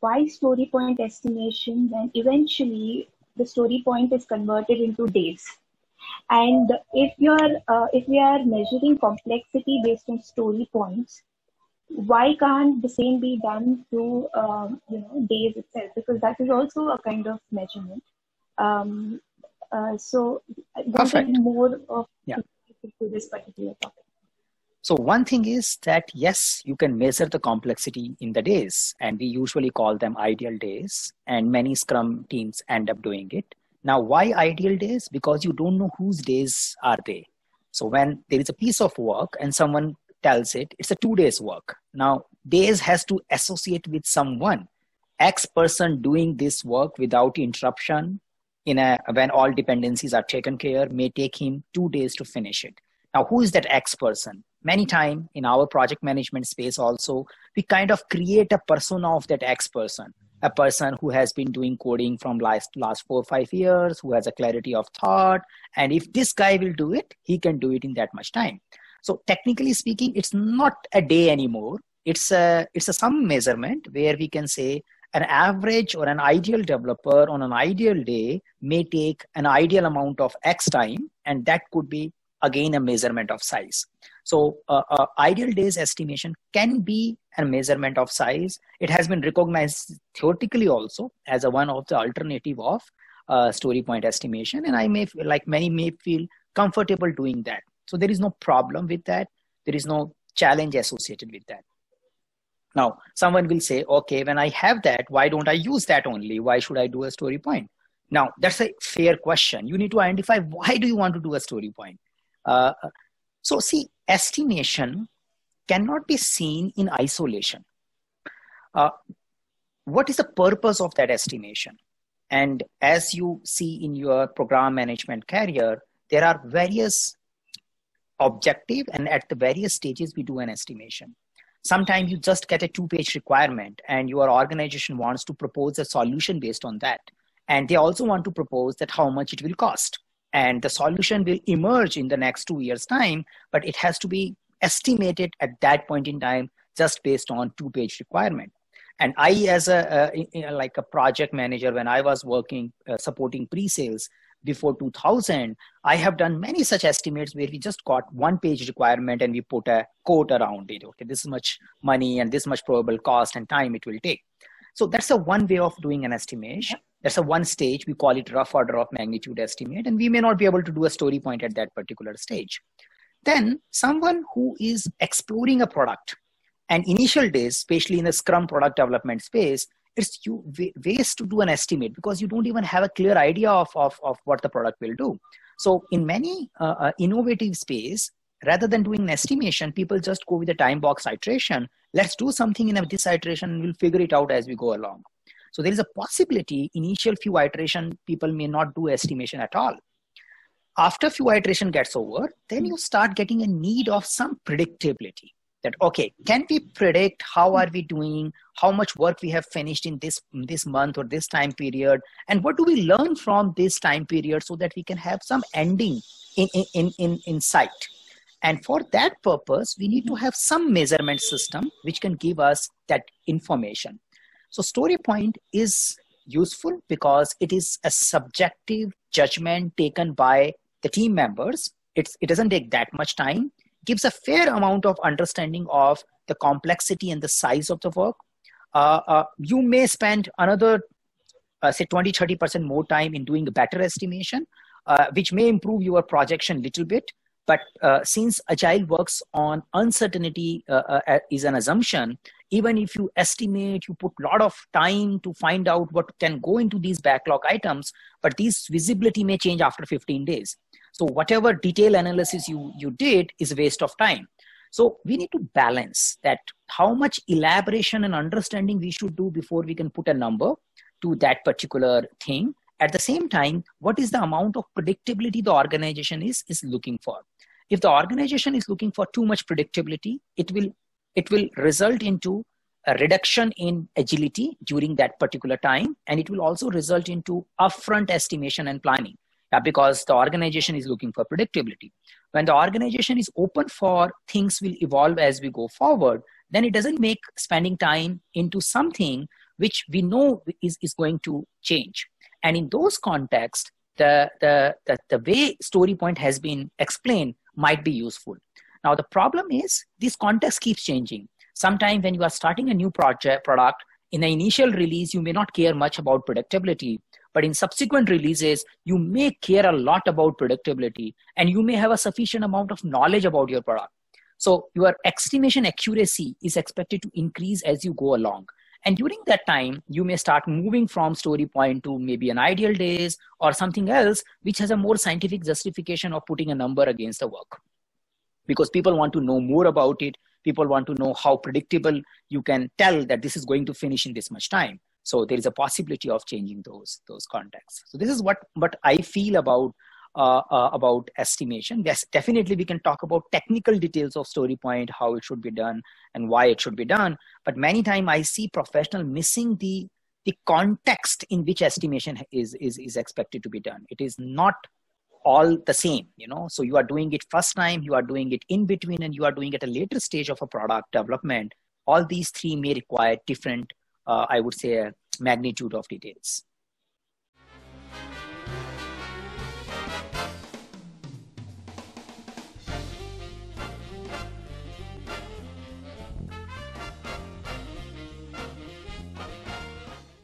why story point estimation? Then eventually the story point is converted into days and if you're uh, if we are measuring complexity based on story points why can't the same be done through um, you know days itself because that is also a kind of measurement um, uh, so more of yeah. to this particular topic so one thing is that yes, you can measure the complexity in the days, and we usually call them ideal days, and many Scrum teams end up doing it. Now, why ideal days? Because you don't know whose days are they. So when there is a piece of work and someone tells it, it's a two days work. Now, days has to associate with someone. X person doing this work without interruption in a when all dependencies are taken care may take him two days to finish it. Now, who is that X person? many time in our project management space also we kind of create a persona of that x person a person who has been doing coding from last last four or five years who has a clarity of thought and if this guy will do it he can do it in that much time so technically speaking it's not a day anymore it's a it's a some measurement where we can say an average or an ideal developer on an ideal day may take an ideal amount of x time and that could be again a measurement of size so uh, uh, ideal days estimation can be a measurement of size. It has been recognized theoretically also as a one of the alternative of uh, story point estimation. And I may, like many may feel comfortable doing that. So there is no problem with that. There is no challenge associated with that. Now, someone will say, okay, when I have that, why don't I use that only? Why should I do a story point? Now, that's a fair question. You need to identify why do you want to do a story point? Uh, so see, estimation cannot be seen in isolation. Uh, what is the purpose of that estimation? And as you see in your program management career, there are various objective and at the various stages we do an estimation. Sometimes you just get a two-page requirement and your organization wants to propose a solution based on that. And they also want to propose that how much it will cost and the solution will emerge in the next two years time but it has to be estimated at that point in time just based on two page requirement and i as a, like a project manager when i was working uh, supporting pre-sales before 2000 i have done many such estimates where we just got one page requirement and we put a quote around it okay this much money and this much probable cost and time it will take so that's a one way of doing an estimation. That's a one stage. We call it rough order of magnitude estimate, and we may not be able to do a story point at that particular stage. Then someone who is exploring a product, and initial days, especially in the Scrum product development space, it's you ways to do an estimate because you don't even have a clear idea of, of, of what the product will do. So in many uh, uh innovative space, rather than doing an estimation, people just go with a time box iteration. Let's do something in this iteration. We'll figure it out as we go along. So there is a possibility initial few iteration, people may not do estimation at all. After few iteration gets over, then you start getting a need of some predictability that, okay, can we predict how are we doing, how much work we have finished in this, in this month or this time period, and what do we learn from this time period so that we can have some ending in, in, in, in sight and for that purpose, we need to have some measurement system which can give us that information. So story point is useful because it is a subjective judgment taken by the team members. It's, it doesn't take that much time, gives a fair amount of understanding of the complexity and the size of the work. Uh, uh, you may spend another, uh, say 20, 30% more time in doing a better estimation, uh, which may improve your projection little bit. But uh, since agile works on uncertainty uh, uh, is an assumption, even if you estimate, you put a lot of time to find out what can go into these backlog items, but these visibility may change after 15 days. So whatever detail analysis you, you did is a waste of time. So we need to balance that how much elaboration and understanding we should do before we can put a number to that particular thing at the same time, what is the amount of predictability the organization is, is looking for? If the organization is looking for too much predictability, it will, it will result into a reduction in agility during that particular time and it will also result into upfront estimation and planning yeah, because the organization is looking for predictability when the organization is open for things will evolve as we go forward then it doesn't make spending time into something which we know is, is going to change and in those contexts, the, the, the, the way story point has been explained might be useful. Now, the problem is this context keeps changing. Sometimes when you are starting a new project product, in the initial release, you may not care much about predictability, but in subsequent releases, you may care a lot about predictability and you may have a sufficient amount of knowledge about your product. So your estimation accuracy is expected to increase as you go along. And during that time, you may start moving from story point to maybe an ideal days or something else, which has a more scientific justification of putting a number against the work. Because people want to know more about it. People want to know how predictable you can tell that this is going to finish in this much time. So there is a possibility of changing those, those contexts. So this is what, what I feel about uh, uh, about estimation. Yes, definitely we can talk about technical details of story point, how it should be done and why it should be done. But many time I see professional missing the, the context in which estimation is, is, is expected to be done. It is not all the same, you know, so you are doing it first time, you are doing it in between and you are doing at a later stage of a product development. All these three may require different, uh, I would say, magnitude of details.